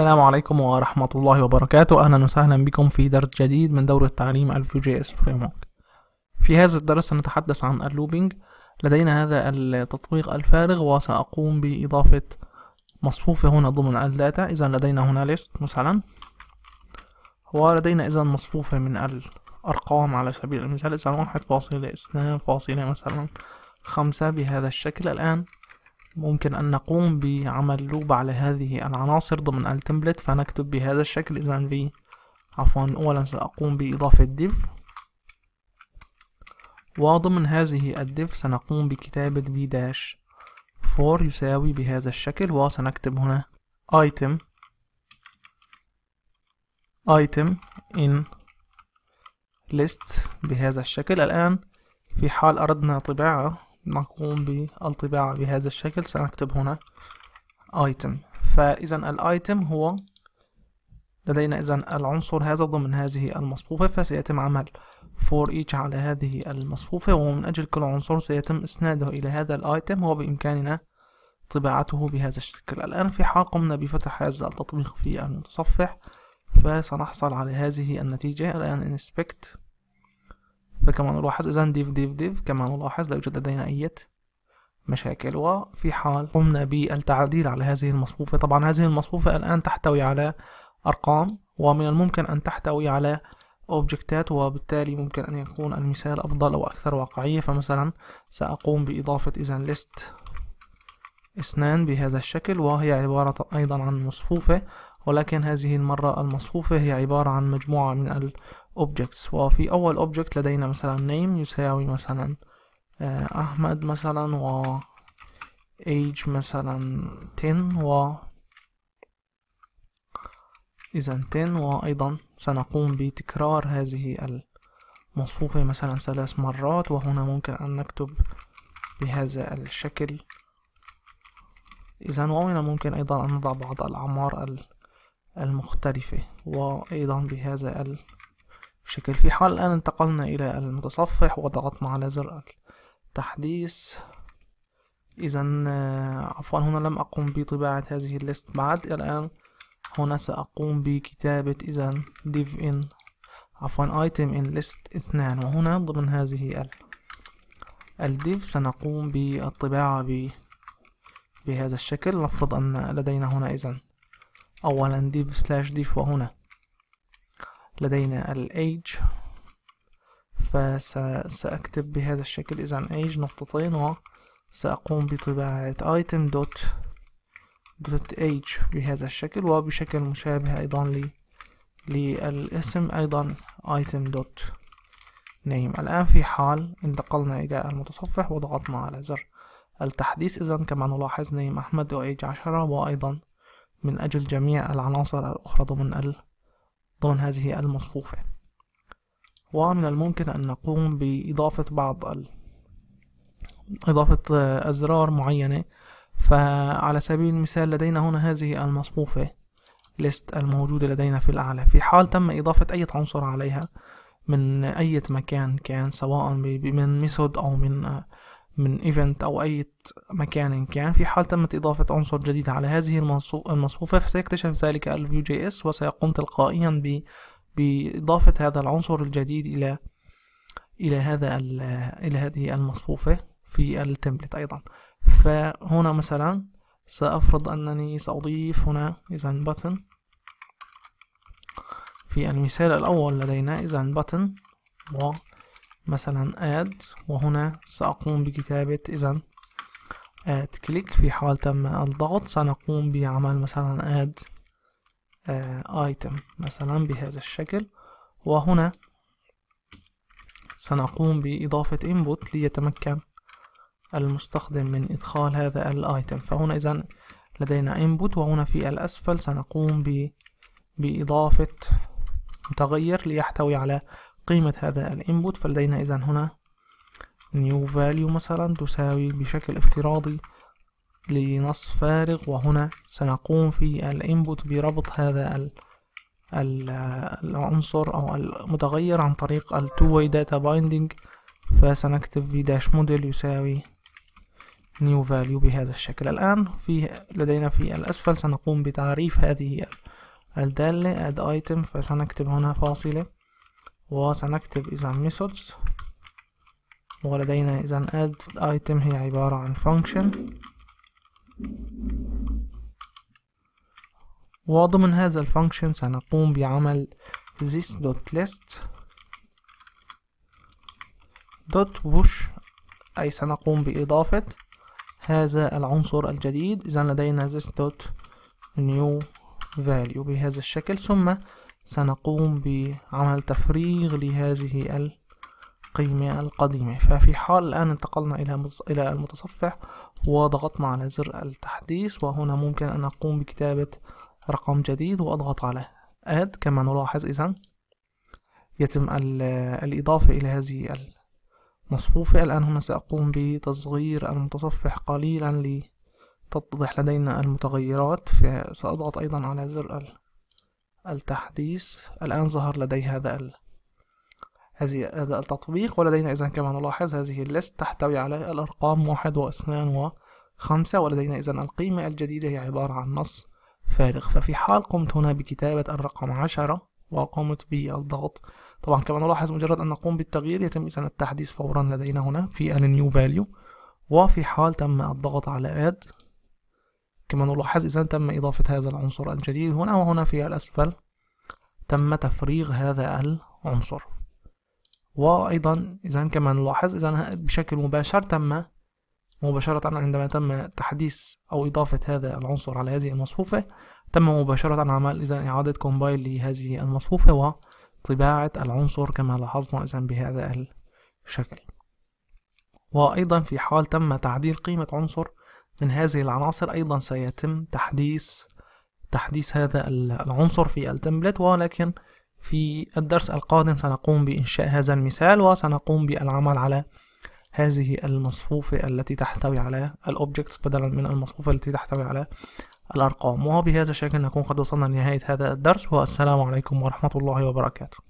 السلام عليكم ورحمة الله وبركاته أهلا وسهلا بكم في درس جديد من دورة تعليم الـ Vue.js Framework في هذا الدرس سنتحدث عن اللوبينج لدينا هذا التطبيق الفارغ وسأقوم بإضافة مصفوفة هنا ضمن الداتا إذا لدينا هنا list مثلا ولدينا إذا مصفوفة من الأرقام على سبيل المثال إذا واحد فاصلة اثنان فاصلة مثلا خمسة بهذا الشكل الآن ممكن أن نقوم بعمل لوب على هذه العناصر ضمن التمبلت فنكتب بهذا الشكل إذا في عفوا أولا سأقوم بإضافة ديف وضمن هذه الديف سنقوم بكتابة v داش for يساوي بهذا الشكل وسنكتب هنا item item in list بهذا الشكل الآن في حال أردنا طباعه نقوم بالطباعة بهذا الشكل سنكتب هنا ايتم فاذا الايتم هو لدينا اذا العنصر هذا ضمن هذه المصفوفة فسيتم عمل for each على هذه المصفوفة ومن اجل كل عنصر سيتم اسناده الى هذا الايتم وبامكاننا طباعته بهذا الشكل الآن في حال قمنا بفتح هذا التطبيق في المتصفح فسنحصل على هذه النتيجة الآن inspect فكما نلاحظ إذا ديف ديف ديف كما نلاحظ لا يوجد لدينا أي مشاكل وفي حال قمنا بالتعديل على هذه المصفوفة طبعا هذه المصفوفة الآن تحتوي على أرقام ومن الممكن أن تحتوي على أوبجكتات وبالتالي ممكن أن يكون المثال أفضل أو أكثر واقعية فمثلا سأقوم بإضافة إذا ليست اثنان بهذا الشكل وهي عبارة أيضا عن مصفوفة ولكن هذه المرة المصفوفة هي عبارة عن مجموعة من objects وفي أول object لدينا مثلا name يساوي مثلا آه، أحمد مثلا و age مثلا 10 و إذا 10 وأيضا سنقوم بتكرار هذه المصفوفة مثلا ثلاث مرات وهنا ممكن أن نكتب بهذا الشكل إذا وهنا ممكن أيضا أن نضع بعض الأعمار المختلفة وأيضا بهذا الشكل بشكل في حال الآن انتقلنا إلى المتصفح وضغطنا على زر التحديث إذا آه، عفوا هنا لم أقم بطباعة هذه الليست بعد الآن هنا سأقوم بكتابة إذا div in عفوا item in list اثنان وهنا ضمن هذه ال الديف سنقوم بالطباعة ب... بهذا الشكل نفرض أن لدينا هنا إذا أولا div slash div وهنا لدينا age فسأكتب بهذا الشكل إذا age نقطتين وسأقوم بطباعة item dot dot age بهذا الشكل وبشكل مشابه أيضا للاسم أيضا item dot name الآن في حال انتقلنا إلى المتصفح وضغطنا على زر التحديث إذا كما نلاحظ نيم أحمد وإيج عشرة وأيضا من أجل جميع العناصر الأخرى ضمن ال ضمن هذه المصفوفة ومن الممكن أن نقوم بإضافة بعض ال... إضافة آه، أزرار معينة فعلى سبيل المثال لدينا هنا هذه المصفوفة ليست الموجودة لدينا في الأعلى في حال تم إضافة أي عنصر عليها من أي مكان كان سواء من ميثود أو من آه، من ايفنت او اي مكان إن كان في حال تمت اضافة عنصر جديد على هذه المصفوفة فسيكتشف ذلك الفيو جي اس وسيقوم تلقائيا ب... باضافة هذا العنصر الجديد الى الى هذا ال... الى هذه المصفوفة في التمبلت ايضا فهنا مثلا سافرض انني ساضيف هنا اذا بتن في المثال الاول لدينا اذا بتن و مثلا add وهنا سأقوم بكتابة إذا add click في حال تم الضغط سنقوم بعمل مثلا add آه، item مثلا بهذا الشكل وهنا سنقوم بإضافة input ليتمكن المستخدم من إدخال هذا الايتم فهنا إذا لدينا input وهنا في الأسفل سنقوم بإضافة متغير ليحتوي على قيمة هذا الانبوت فلدينا اذا هنا new value مثلا تساوي بشكل افتراضي لنص فارغ وهنا سنقوم في الانبوت بربط هذا العنصر او المتغير عن طريق ال two way data binding فسنكتب في داش موديل يساوي new value بهذا الشكل الآن في لدينا في الأسفل سنقوم بتعريف هذه الدالة add item فسنكتب هنا فاصلة وسنكتب إذا methods ولدينا إذا add item هي عبارة عن function وضمن هذا الفانكشن سنقوم بعمل this dot list dot push أي سنقوم بإضافة هذا العنصر الجديد إذا لدينا this dot new value بهذا الشكل ثم سنقوم بعمل تفريغ لهذه القيمة القديمة ففي حال الآن انتقلنا إلى المتصفح وضغطنا على زر التحديث وهنا ممكن أن أقوم بكتابة رقم جديد وأضغط على add كما نلاحظ إذا يتم الإضافة إلى هذه المصفوفة الآن هنا سأقوم بتصغير المتصفح قليلا لتتضح لدينا المتغيرات فسأضغط أيضا على زر التحديث الآن ظهر لدي هذا ال هذه هذا التطبيق ولدينا إذا كما نلاحظ هذه الليست تحتوي على الأرقام واحد واثنان وخمسة ولدينا إذا القيمة الجديدة هي عبارة عن نص فارغ ففي حال قمت هنا بكتابة الرقم عشرة وقمت بالضغط طبعا كما نلاحظ مجرد أن نقوم بالتغيير يتم إذا التحديث فورا لدينا هنا في النيو فاليو وفي حال تم الضغط على add كما نلاحظ إذا تم إضافة هذا العنصر الجديد هنا وهنا في الأسفل تم تفريغ هذا العنصر وأيضا إذا كما نلاحظ إذا بشكل مباشر تم مباشرة عندما تم تحديث أو إضافة هذا العنصر على هذه المصفوفة تم مباشرة عمل إذا إعادة كومبايل لهذه المصفوفة وطباعة العنصر كما لاحظنا إذا بهذا الشكل وأيضا في حال تم تعديل قيمة عنصر من هذه العناصر أيضا سيتم تحديث تحديث هذا العنصر في التمبلت ولكن في الدرس القادم سنقوم بإنشاء هذا المثال وسنقوم بالعمل على هذه المصفوفة التي تحتوي على الأوبجكتس بدلا من المصفوفة التي تحتوي على الأرقام وبهذا الشكل نكون قد وصلنا لنهاية هذا الدرس والسلام عليكم ورحمة الله وبركاته